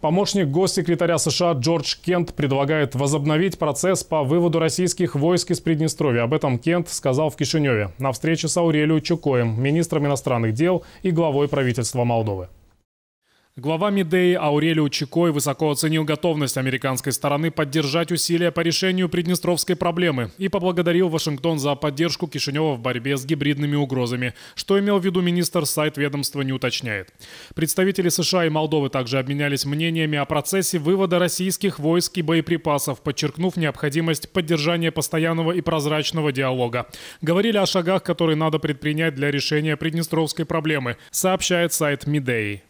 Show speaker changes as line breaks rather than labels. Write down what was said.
Помощник госсекретаря США Джордж Кент предлагает возобновить процесс по выводу российских войск из Приднестровья. Об этом Кент сказал в Кишиневе на встрече с Аурелио Чукоем, министром иностранных дел и главой правительства Молдовы. Глава Мидеи Аурелио Чикой высоко оценил готовность американской стороны поддержать усилия по решению приднестровской проблемы и поблагодарил Вашингтон за поддержку Кишинева в борьбе с гибридными угрозами, что имел в виду министр, сайт ведомства не уточняет. Представители США и Молдовы также обменялись мнениями о процессе вывода российских войск и боеприпасов, подчеркнув необходимость поддержания постоянного и прозрачного диалога. Говорили о шагах, которые надо предпринять для решения приднестровской проблемы, сообщает сайт Мидеи.